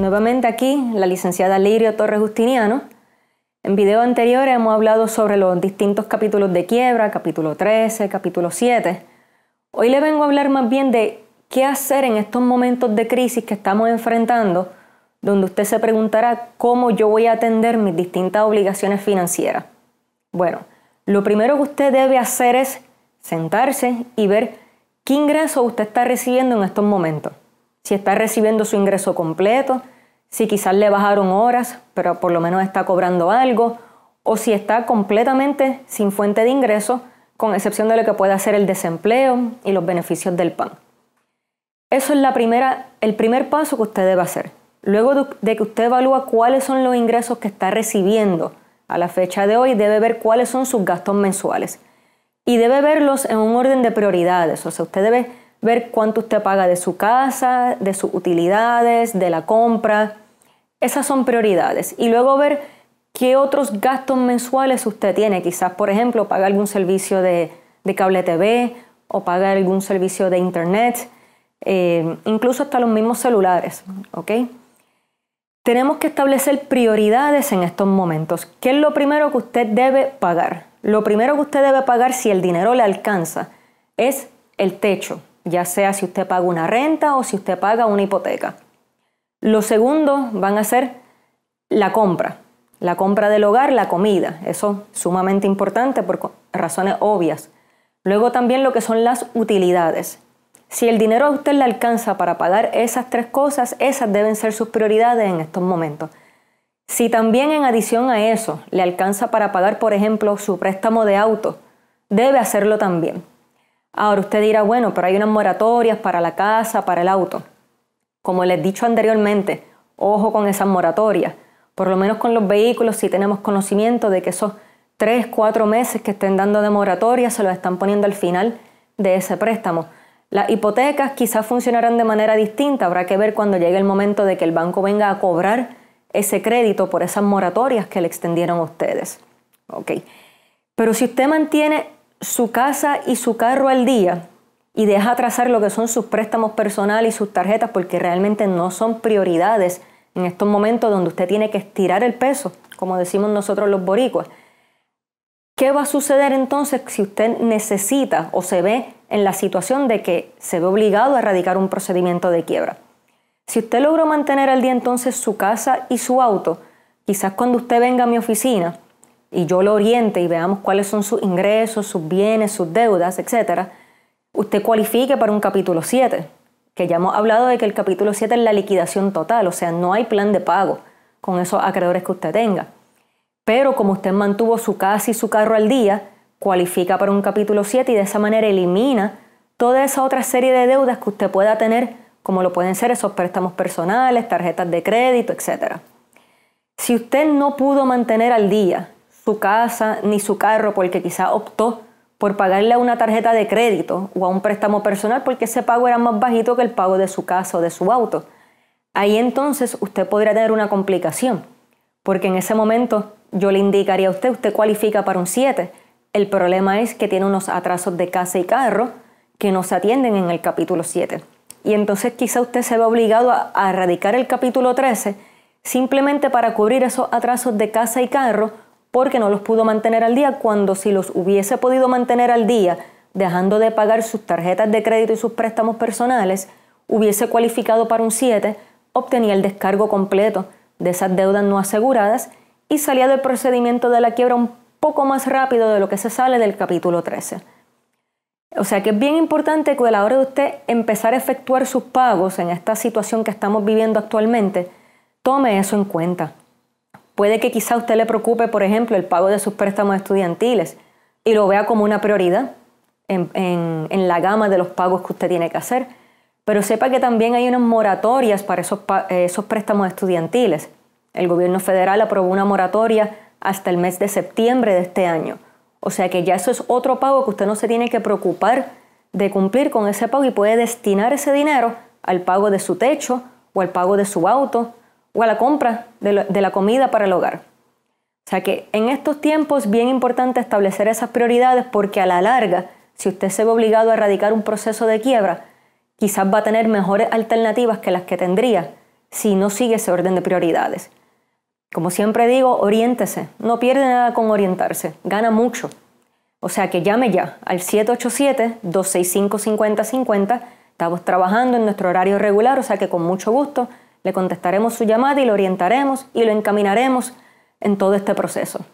Nuevamente aquí la licenciada Lirio Torres Justiniano. En videos anteriores hemos hablado sobre los distintos capítulos de quiebra, capítulo 13, capítulo 7. Hoy le vengo a hablar más bien de qué hacer en estos momentos de crisis que estamos enfrentando, donde usted se preguntará cómo yo voy a atender mis distintas obligaciones financieras. Bueno, lo primero que usted debe hacer es sentarse y ver qué ingresos usted está recibiendo en estos momentos si está recibiendo su ingreso completo, si quizás le bajaron horas, pero por lo menos está cobrando algo, o si está completamente sin fuente de ingreso, con excepción de lo que pueda ser el desempleo y los beneficios del PAN. Eso es la primera, el primer paso que usted debe hacer. Luego de que usted evalúa cuáles son los ingresos que está recibiendo a la fecha de hoy, debe ver cuáles son sus gastos mensuales. Y debe verlos en un orden de prioridades. O sea, usted debe ver cuánto usted paga de su casa, de sus utilidades, de la compra. Esas son prioridades. Y luego ver qué otros gastos mensuales usted tiene. Quizás, por ejemplo, pagar algún servicio de, cable TV o pagar algún servicio de internet, eh, incluso hasta los mismos celulares. Tenemos que establecer prioridades en estos momentos. ¿Qué es lo primero que usted debe pagar? Lo primero que usted debe pagar si el dinero le alcanza es el techo ya sea si usted paga una renta o si usted paga una hipoteca. Lo segundo van a ser la compra, la compra del hogar, la comida, eso es sumamente importante por razones obvias. Luego también lo que son las utilidades. Si el dinero a usted le alcanza para pagar esas tres cosas, esas deben ser sus prioridades en estos momentos. Si también en adición a eso le alcanza para pagar, por ejemplo, su préstamo de auto, debe hacerlo también. Ahora usted dirá, bueno, pero hay unas moratorias para la casa, para el auto. Como les he dicho anteriormente, ojo con esas moratorias. Por lo menos con los vehículos si tenemos conocimiento de que esos 3, 4 meses que estén dando de moratoria se los están poniendo al final de ese préstamo. Las hipotecas quizás funcionarán de manera distinta, habrá que ver cuando llegue el momento de que el banco venga a cobrar ese crédito por esas moratorias que le extendieron a ustedes. Okay. Pero si usted mantiene su casa y su carro al día y deja atrasar lo que son sus préstamos personales y sus tarjetas porque realmente no son prioridades en estos momentos donde usted tiene que estirar el peso, como decimos nosotros los boricuas. ¿Qué va a suceder entonces si usted necesita o se ve en la situación de que se ve obligado a erradicar un procedimiento de quiebra? Si usted logró mantener al día entonces su casa y su auto, quizás cuando usted venga a mi oficina, y yo lo oriente y veamos cuáles son sus ingresos, sus bienes, sus deudas, etc., usted cualifique para un capítulo 7, que ya hemos hablado de que el capítulo 7 es la liquidación total, o sea, no hay plan de pago con esos acreedores que usted tenga. Pero como usted mantuvo su casa y su carro al día, cualifica para un capítulo 7 y de esa manera elimina toda esa otra serie de deudas que usted pueda tener, como lo pueden ser esos préstamos personales, tarjetas de crédito, etc. Si usted no pudo mantener al día su casa ni su carro porque quizá optó por pagarle a una tarjeta de crédito o a un préstamo personal porque ese pago era más bajito que el pago de su casa o de su auto. Ahí entonces usted podría tener una complicación, porque en ese momento yo le indicaría a usted, usted cualifica para un 7. El problema es que tiene unos atrasos de casa y carro que no se atienden en el capítulo 7. Y entonces quizá usted se ve obligado a, a erradicar el capítulo 13 simplemente para cubrir esos atrasos de casa y carro porque no los pudo mantener al día cuando si los hubiese podido mantener al día, dejando de pagar sus tarjetas de crédito y sus préstamos personales, hubiese cualificado para un 7, obtenía el descargo completo de esas deudas no aseguradas y salía del procedimiento de la quiebra un poco más rápido de lo que se sale del capítulo 13. O sea que es bien importante que a la hora de usted empezar a efectuar sus pagos en esta situación que estamos viviendo actualmente, tome eso en cuenta. Puede que quizá usted le preocupe, por ejemplo, el pago de sus préstamos estudiantiles y lo vea como una prioridad en, la gama de los pagos que usted tiene que hacer. Pero sepa que también hay unas moratorias para esos, eh, esos préstamos estudiantiles. El gobierno federal aprobó una moratoria hasta el mes de septiembre de este año. O sea que ya eso es otro pago que usted no se tiene que preocupar de cumplir con ese pago y puede destinar ese dinero al pago de su techo o al pago de su auto o a la compra de, la comida para el hogar. O sea que en estos tiempos es bien importante establecer esas prioridades porque a la larga, si usted se ve obligado a erradicar un proceso de quiebra, quizás va a tener mejores alternativas que las que tendría si no sigue ese orden de prioridades. Como siempre digo, oriéntese, no pierde nada con orientarse, gana mucho. O sea que llame ya al 787-265-5050. Estamos trabajando en nuestro horario regular, o sea que con mucho gusto le contestaremos su llamada y lo orientaremos y lo encaminaremos en todo este proceso.